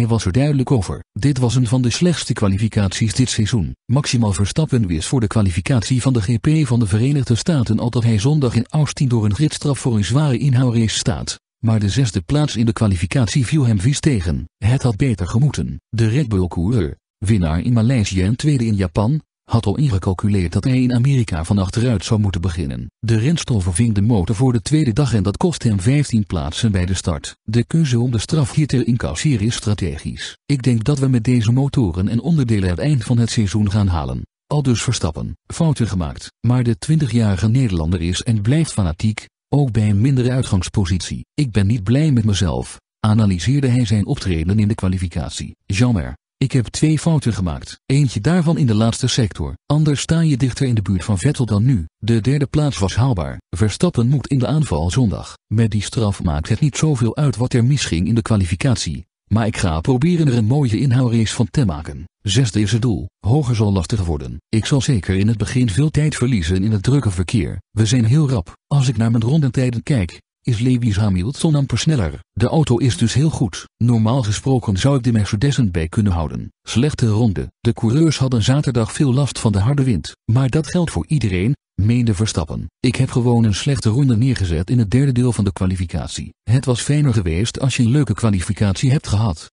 Hij was er duidelijk over. Dit was een van de slechtste kwalificaties dit seizoen. Maximaal Verstappen wist voor de kwalificatie van de GP van de Verenigde Staten al dat hij zondag in Austin door een ritstraf voor een zware inhoudrace staat. Maar de zesde plaats in de kwalificatie viel hem vies tegen. Het had beter gemoeten. De Red Bull coureur, winnaar in Maleisië en tweede in Japan, had al ingecalculeerd dat hij in Amerika van achteruit zou moeten beginnen. De renstal verving de motor voor de tweede dag en dat kost hem 15 plaatsen bij de start. De keuze om de straf hier te incasseren is strategisch. Ik denk dat we met deze motoren en onderdelen het eind van het seizoen gaan halen. Al dus Verstappen, fouten gemaakt, maar de 20-jarige Nederlander is en blijft fanatiek, ook bij een mindere uitgangspositie. Ik ben niet blij met mezelf, analyseerde hij zijn optreden in de kwalificatie. Jammer, ik heb twee fouten gemaakt, eentje daarvan in de laatste sector, anders sta je dichter in de buurt van Vettel dan nu. De derde plaats was haalbaar, Verstappen moet in de aanval zondag. Met die straf maakt het niet zoveel uit wat er misging in de kwalificatie. Maar ik ga proberen er een mooie inhoudrace van te maken. Zesde is het doel, hoger zal lastig worden. Ik zal zeker in het begin veel tijd verliezen in het drukke verkeer. We zijn heel rap. Als ik naar mijn rondentijden kijk, is Lewis Hamilton amper sneller. De auto is dus heel goed. Normaal gesproken zou ik de Mercedes bij kunnen houden. Slechte ronde. De coureurs hadden zaterdag veel last van de harde wind. Maar dat geldt voor iedereen, meende Verstappen. Ik heb gewoon een slechte ronde neergezet in het derde deel van de kwalificatie. Het was fijner geweest als je een leuke kwalificatie hebt gehad.